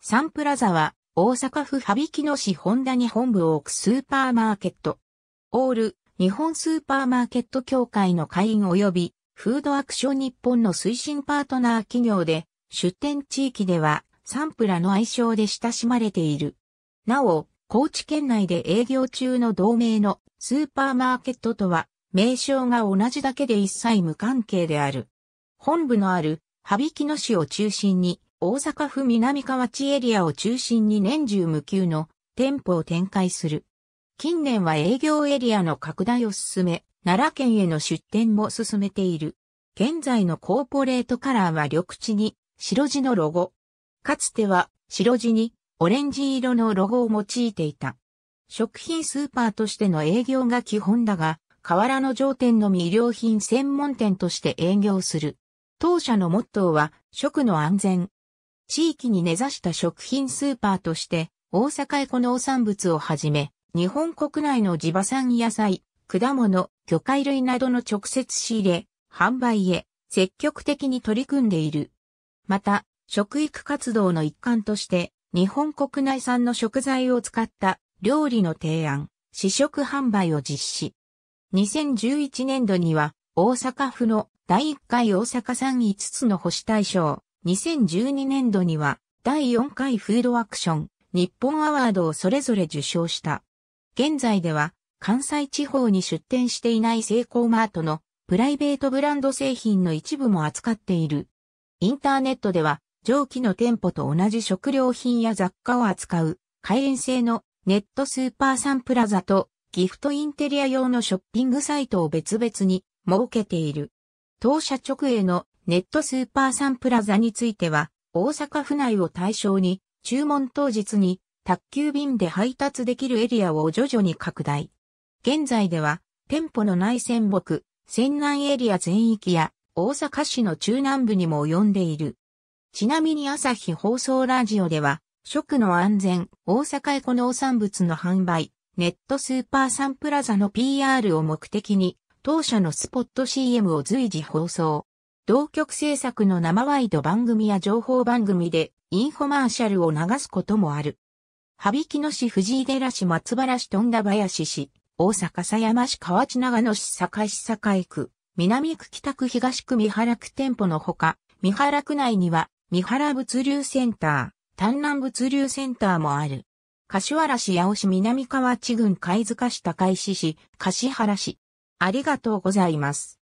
サンプラザは、大阪府羽曳野市本田に本部を置くスーパーマーケット。オール、日本スーパーマーケット協会の会員及び、フードアクション日本の推進パートナー企業で、出店地域では、サンプラの愛称で親しまれている。なお、高知県内で営業中の同盟のスーパーマーケットとは、名称が同じだけで一切無関係である。本部のある、羽曳野市を中心に、大阪府南河内エリアを中心に年中無休の店舗を展開する。近年は営業エリアの拡大を進め、奈良県への出店も進めている。現在のコーポレートカラーは緑地に白地のロゴ。かつては白地にオレンジ色のロゴを用いていた。食品スーパーとしての営業が基本だが、河原の上店のみ医療品専門店として営業する。当社のモットーは、食の安全、地域に根ざした食品スーパーとして、大阪エコ農産物をはじめ、日本国内の地場産野菜、果物、魚介類などの直接仕入れ、販売へ積極的に取り組んでいる。また、食育活動の一環として、日本国内産の食材を使った料理の提案、試食販売を実施。2011年度には、大阪府の第1回大阪産5つの星大賞、2012年度には第4回フードアクション日本アワードをそれぞれ受賞した。現在では関西地方に出店していないセイコーマートのプライベートブランド製品の一部も扱っている。インターネットでは上記の店舗と同じ食料品や雑貨を扱う会員制のネットスーパーサンプラザとギフトインテリア用のショッピングサイトを別々に設けている。当社直営のネットスーパーサンプラザについては、大阪府内を対象に、注文当日に宅急便で配達できるエリアを徐々に拡大。現在では、店舗の内仙北、仙南エリア全域や、大阪市の中南部にも及んでいる。ちなみに朝日放送ラジオでは、食の安全、大阪エコ農産物の販売、ネットスーパーサンプラザの PR を目的に、当社のスポット CM を随時放送。同局制作の生ワイド番組や情報番組でインフォマーシャルを流すこともある。羽曳野市藤井寺市松原市富田林市、大阪狭山市河内長野市堺市堺区、南区北区東区三原区店舗のほか、三原区内には三原物流センター、丹南物流センターもある。柏原市八尾市南河内郡貝塚市高石市、柏原市。ありがとうございます。